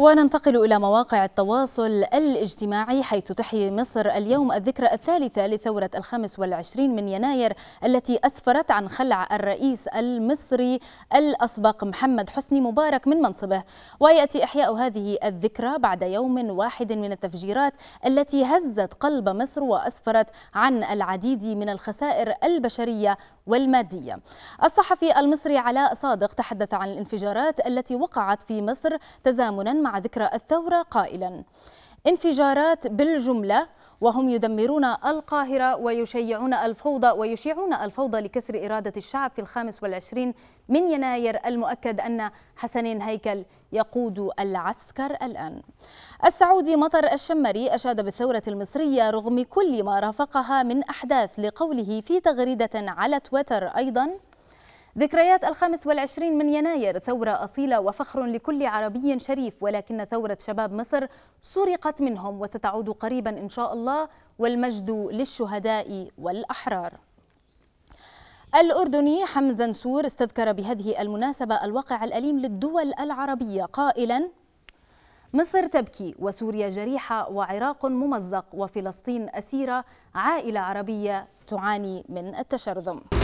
وننتقل إلى مواقع التواصل الاجتماعي حيث تحيي مصر اليوم الذكرى الثالثة لثورة الخامس والعشرين من يناير التي أسفرت عن خلع الرئيس المصري الأسبق محمد حسني مبارك من منصبه ويأتي إحياء هذه الذكرى بعد يوم واحد من التفجيرات التي هزت قلب مصر وأسفرت عن العديد من الخسائر البشرية والمادية الصحفي المصري علاء صادق تحدث عن الانفجارات التي وقعت في مصر تزامنا مع مع ذكرى الثورة قائلا انفجارات بالجملة وهم يدمرون القاهرة ويشيعون الفوضى ويشيعون الفوضى لكسر إرادة الشعب في الخامس والعشرين من يناير المؤكد أن حسنين هيكل يقود العسكر الآن السعودي مطر الشمري أشاد بالثورة المصرية رغم كل ما رافقها من أحداث لقوله في تغريدة على تويتر أيضاً ذكريات الخامس والعشرين من يناير ثورة أصيلة وفخر لكل عربي شريف ولكن ثورة شباب مصر سرقت منهم وستعود قريبا إن شاء الله والمجد للشهداء والأحرار الأردني حمزة نسور استذكر بهذه المناسبة الواقع الأليم للدول العربية قائلا مصر تبكي وسوريا جريحة وعراق ممزق وفلسطين أسيرة عائلة عربية تعاني من التشرذم